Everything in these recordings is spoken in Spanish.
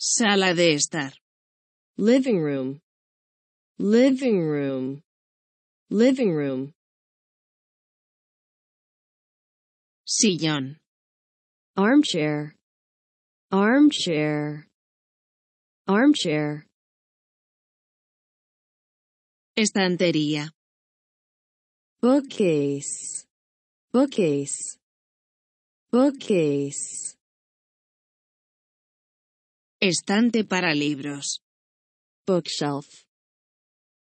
Sala de estar. Living room. Living room. Living room. Sillón. Armchair. Armchair. Armchair. Estantería. Bookcase. Bookcase. Bookcase. Estante para libros. Bookshelf.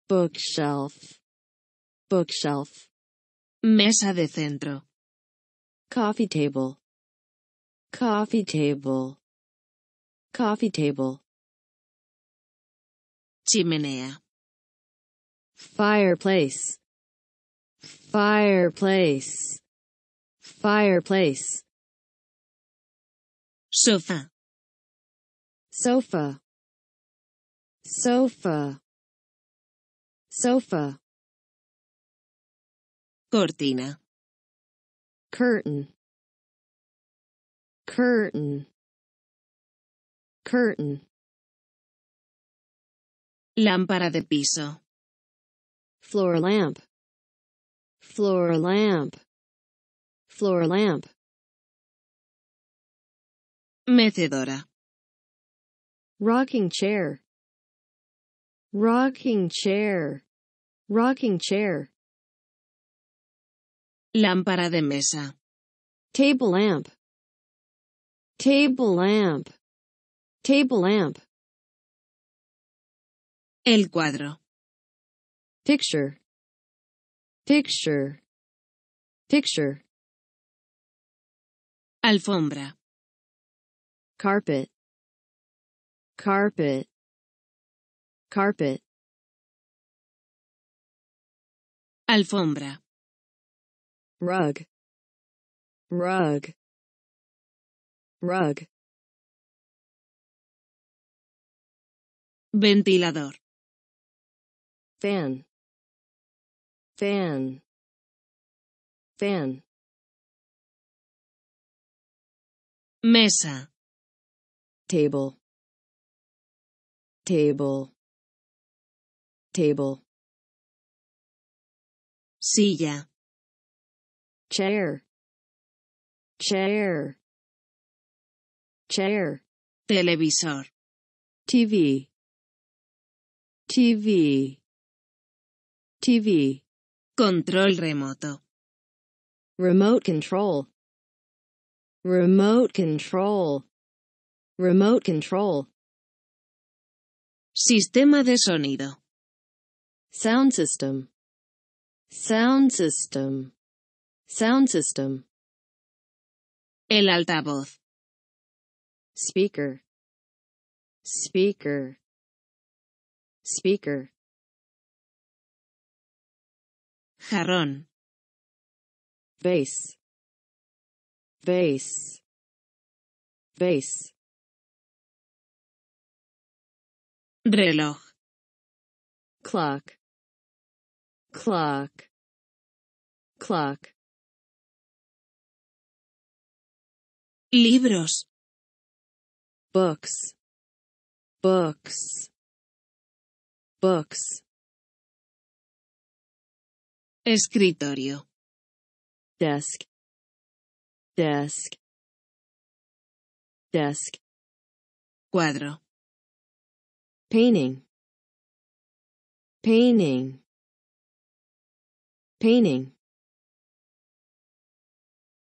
Bookshelf. Bookshelf. Mesa de centro. Coffee table. Coffee table. Coffee table. Chimenea. Fireplace. Fireplace. Fireplace. Sofá sofa sofa sofa cortina curtain curtain curtain lámpara de piso floor lamp floor lamp floor lamp mecedora rocking chair rocking chair rocking chair lámpara de mesa table lamp table lamp table lamp el cuadro picture picture picture alfombra carpet carpet carpet alfombra rug rug rug ventilador fan fan fan mesa table table table silla chair chair chair televisor TV TV TV control remoto remote control remote control remote control Sistema de sonido. Sound system. Sound system. Sound system. El altavoz. Speaker. Speaker. Speaker. Jarrón. Bass. Bass. Bass. reloj clock clock clock libros books books books escritorio desk desk desk cuadro painting painting painting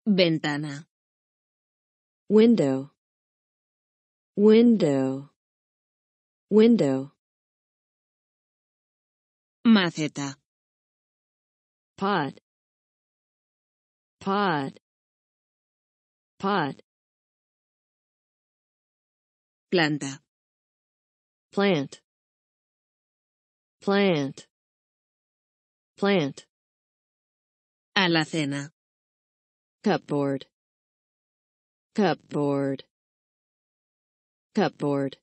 ventana window window window maceta pot pot pot planta plant plant plant alacena cupboard cupboard cupboard